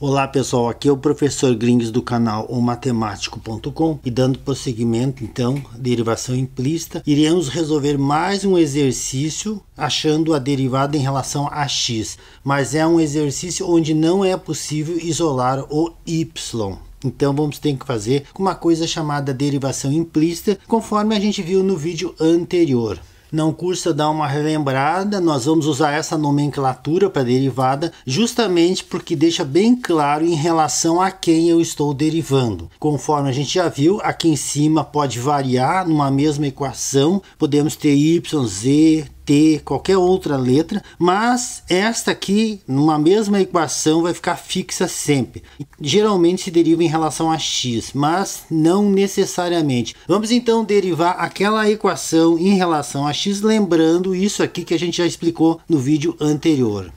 Olá pessoal, aqui é o professor Gringues do canal O Matemático.com e dando prosseguimento então, derivação implícita, iremos resolver mais um exercício achando a derivada em relação a x, mas é um exercício onde não é possível isolar o y. Então vamos ter que fazer uma coisa chamada derivação implícita, conforme a gente viu no vídeo anterior. Não custa dar uma relembrada, nós vamos usar essa nomenclatura para derivada, justamente porque deixa bem claro em relação a quem eu estou derivando. Conforme a gente já viu, aqui em cima pode variar numa mesma equação, podemos ter y, z, T, qualquer outra letra, mas esta aqui, numa mesma equação, vai ficar fixa sempre. Geralmente se deriva em relação a x, mas não necessariamente. Vamos então derivar aquela equação em relação a x, lembrando isso aqui que a gente já explicou no vídeo anterior.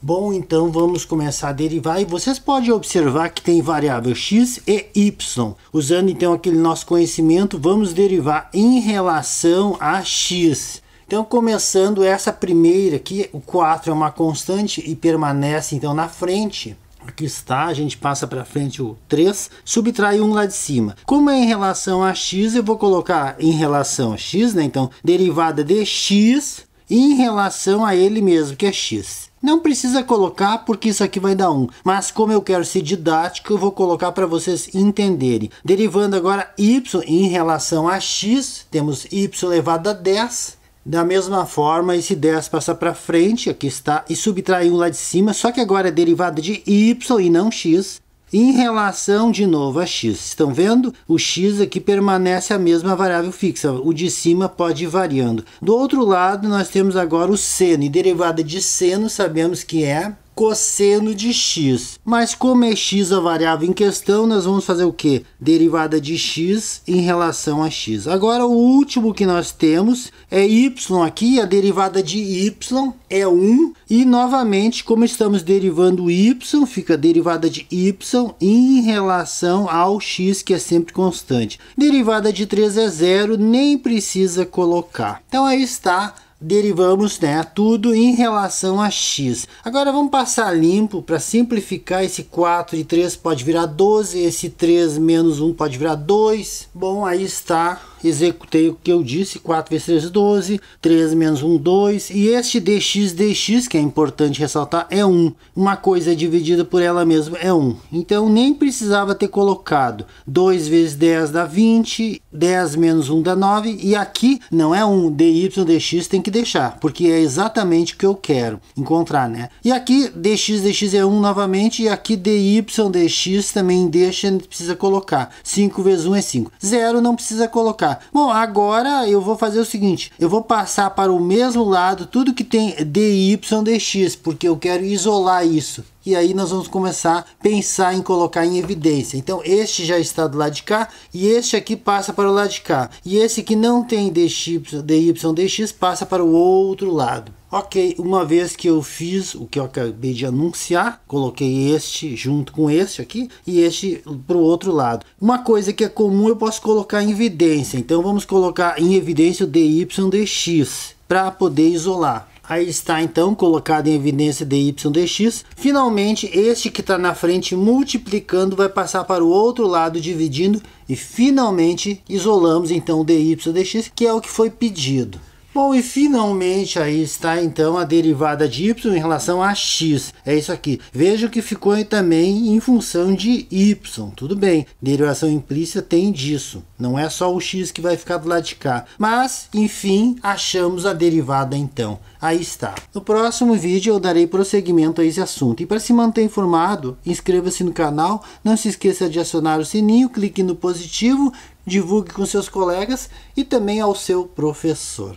Bom, então vamos começar a derivar e vocês podem observar que tem variável x e y. Usando então aquele nosso conhecimento, vamos derivar em relação a x. Então, começando essa primeira aqui, o 4 é uma constante e permanece então na frente. Aqui está, a gente passa para frente o 3, subtrai 1 lá de cima. Como é em relação a x, eu vou colocar em relação a x, né? Então, derivada de x em relação a ele mesmo, que é x. Não precisa colocar porque isso aqui vai dar 1, mas como eu quero ser didático, eu vou colocar para vocês entenderem. Derivando agora y em relação a x, temos y elevado a 10 da mesma forma, esse 10 passa para frente, aqui está, e subtrai 1 lá de cima, só que agora é derivada de y e não x, em relação de novo a x. Estão vendo? O x aqui permanece a mesma variável fixa, o de cima pode ir variando. Do outro lado, nós temos agora o seno, e derivada de seno sabemos que é cosseno de x. Mas como é x a variável em questão, nós vamos fazer o quê? Derivada de x em relação a x. Agora, o último que nós temos é y aqui, a derivada de y é 1. E, novamente, como estamos derivando y, fica derivada de y em relação ao x, que é sempre constante. Derivada de 3 é zero, nem precisa colocar. Então, aí está derivamos né, tudo em relação a x. Agora vamos passar limpo para simplificar esse 4 e 3 pode virar 12, esse 3 menos 1 pode virar 2. Bom, aí está executei o que eu disse, 4 vezes 3, 12, 3 menos 1, 2, e este dx, dx, que é importante ressaltar, é 1. Uma coisa é dividida por ela mesma é 1. Então, nem precisava ter colocado 2 vezes 10 dá 20, 10 menos 1 dá 9, e aqui não é 1, dy, dx tem que deixar, porque é exatamente o que eu quero encontrar, né? E aqui, dx, dx é 1 novamente, e aqui dy, dx também deixa, precisa colocar. 5 vezes 1 é 5. 0 não precisa colocar. Bom, agora eu vou fazer o seguinte, eu vou passar para o mesmo lado tudo que tem dy dx, porque eu quero isolar isso. E aí nós vamos começar a pensar em colocar em evidência. Então este já está do lado de cá e este aqui passa para o lado de cá. E esse que não tem dx, dy dx passa para o outro lado. Ok, uma vez que eu fiz o que eu acabei de anunciar, coloquei este junto com este aqui e este para o outro lado. Uma coisa que é comum eu posso colocar em evidência, então vamos colocar em evidência o dy dx para poder isolar. Aí está então colocado em evidência dy dx. Finalmente, este que está na frente multiplicando vai passar para o outro lado dividindo e finalmente isolamos então dy dx, que é o que foi pedido. Bom, e finalmente aí está então a derivada de y em relação a x. É isso aqui. o que ficou também em função de y. Tudo bem, derivação implícita tem disso. Não é só o x que vai ficar do lado de cá. Mas, enfim, achamos a derivada então. Aí está. No próximo vídeo eu darei prosseguimento a esse assunto. E para se manter informado, inscreva-se no canal, não se esqueça de acionar o sininho, clique no positivo, divulgue com seus colegas e também ao seu professor.